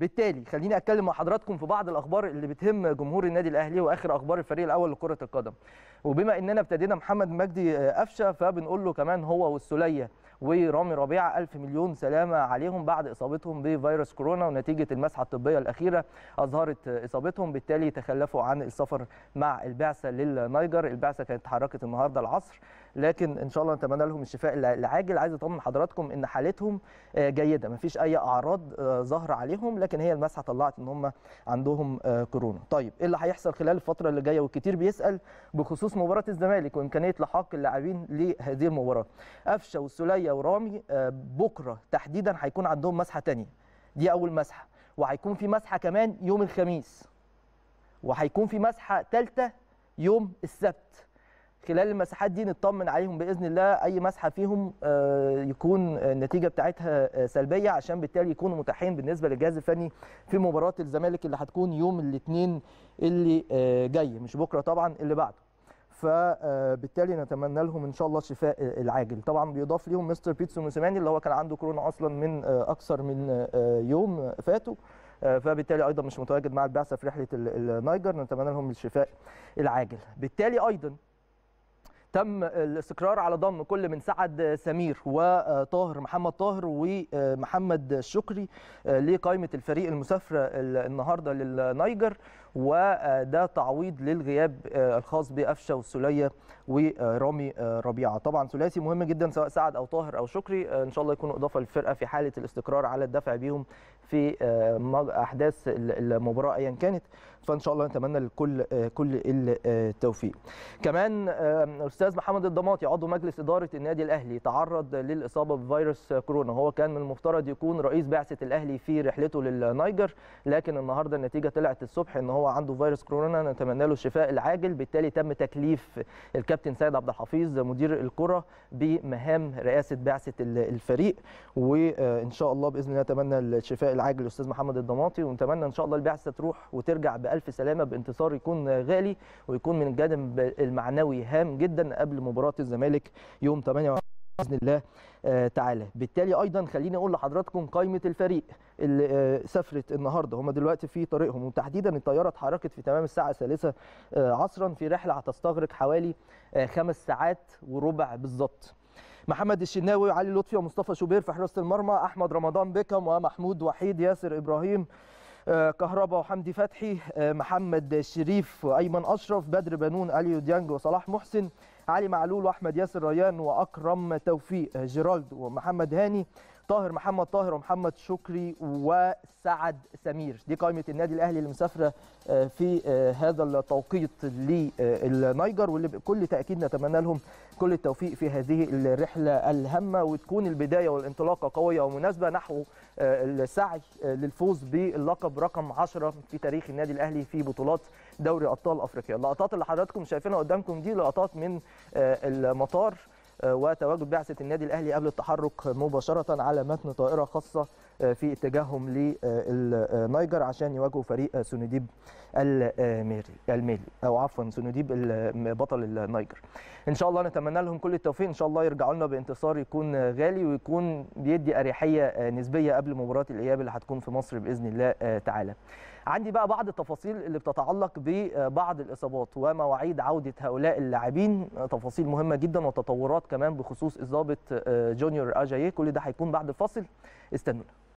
بالتالي خليني اتكلم مع حضراتكم في بعض الاخبار اللي بتهم جمهور النادي الاهلي واخر اخبار الفريق الاول لكره القدم وبما اننا ابتدينا محمد مجدي آه، قفشه فبنقول له كمان هو والسليه ورامي ربيعه الف مليون سلامه عليهم بعد اصابتهم بفيروس كورونا ونتيجه المسحه الطبيه الاخيره اظهرت اصابتهم بالتالي تخلفوا عن السفر مع البعثه للنيجر البعثه كانت اتحركت النهارده العصر لكن ان شاء الله نتمنى لهم الشفاء العاجل عايز اطمن حضراتكم ان حالتهم آه، جيده مفيش اي اعراض آه، ظاهره عليهم لكن هي المسحه طلعت ان هم عندهم آه، كورونا طيب ايه اللي هيحصل خلال الفتره اللي جايه والكتير بيسال بخصوص مباراه الزمالك وامكانيه لحاق اللاعبين لهذه المباراه قفشه والسليه ورامي آه، بكرة تحديدا هيكون عندهم مسحة تانية دي أول مسحة وهيكون في مسحة كمان يوم الخميس وهيكون في مسحة ثالثه يوم السبت خلال المساحات دي نطمن عليهم باذن الله اي مسحه فيهم آه، يكون آه، النتيجه بتاعتها سلبيه عشان بالتالي يكونوا متاحين بالنسبه للجهاز الفني في مباراه الزمالك اللي هتكون يوم الاثنين اللي جاي مش بكره طبعا اللي بعده فبالتالي نتمنى لهم ان شاء الله الشفاء العاجل طبعا بيضاف ليهم مستر بيتسو موسيماني اللي هو كان عنده كورونا اصلا من آه، اكثر من آه، يوم فاتوا آه، فبالتالي ايضا مش متواجد مع البعثه في رحله النايجر نتمنى لهم الشفاء العاجل بالتالي ايضا تم الاستقرار على ضم كل من سعد سمير وطاهر محمد طاهر ومحمد شكري آه، لقائمه الفريق المسافره النهارده للنيجر وده تعويض للغياب آه، الخاص بقفشه والسوليه ورامي آه، ربيعه طبعا ثلاثي مهم جدا سواء سعد او طاهر او شكري ان شاء الله يكونوا اضافه للفرقه في حاله الاستقرار على الدفع بيهم في احداث المباراه ايا كانت فان شاء الله نتمنى لكل كل التوفيق كمان استاذ محمد الضماطي عضو مجلس اداره النادي الاهلي تعرض للاصابه بفيروس كورونا هو كان من المفترض يكون رئيس بعثه الاهلي في رحلته للنيجر لكن النهارده النتيجه طلعت الصبح ان هو عنده فيروس كورونا نتمنى له الشفاء العاجل بالتالي تم تكليف الكابتن سيد عبد الحفيظ مدير الكره بمهام رئاسه بعثه الفريق وان شاء الله باذن الله نتمنى الشفاء العاجل استاذ محمد الضماطي ونتمنى ان شاء الله البعثه تروح وترجع بالف سلامه بانتصار يكون غالي ويكون من الجانب المعنوي هام جدا قبل مباراه الزمالك يوم 8 باذن الله آه، تعالى بالتالي ايضا خليني اقول لحضراتكم قائمه الفريق اللي آه، سافرت النهارده هم دلوقتي في طريقهم وتحديدا الطياره اتحركت في تمام الساعه الثالثه آه، عصرا في رحله هتستغرق حوالي خمس ساعات وربع بالظبط محمد الشناوي وعلي لطفي ومصطفى شوبير في حراسه المرمى احمد رمضان بيكم ومحمود وحيد ياسر ابراهيم آه، كهربا وحمدي فتحي آه، محمد شريف وايمن اشرف بدر بنون اليو ديانج وصلاح محسن علي معلول واحمد ياسر ريان واكرم توفيق آه، جيرالد ومحمد هاني طاهر محمد طاهر ومحمد شكري وسعد سمير دي قائمه النادي الاهلي اللي مسافره آه، في آه، هذا التوقيت للنيجر واللي بكل تاكيد نتمنى لهم كل التوفيق في هذه الرحله الهامه وتكون البدايه والانطلاقه قويه ومناسبه نحو آه، السعي للفوز باللقب رقم 10 في تاريخ النادي الاهلي في بطولات دوري ابطال افريقيا اللقطات اللي حضراتكم شايفينها قدامكم دي لقطات من المطار آه، وتواجد بعثه النادي الاهلي قبل التحرك مباشره على متن طائره خاصه آه، في اتجاههم للنيجر آه، آه، عشان يواجهوا فريق سونوديب الميري الميلي او عفوا سونوديب بطل النيجر ان شاء الله نتمنى لهم كل التوفيق ان شاء الله يرجعوا لنا بانتصار يكون غالي ويكون بيدي اريحيه نسبيه قبل مباراه الاياب اللي هتكون في مصر باذن الله تعالى عندي بقى بعض التفاصيل اللي بتتعلق ببعض الاصابات ومواعيد عوده هؤلاء اللاعبين تفاصيل مهمه جدا وتطورات كمان بخصوص اصابه جونيور اجاييه كل ده هيكون بعد الفاصل استنونا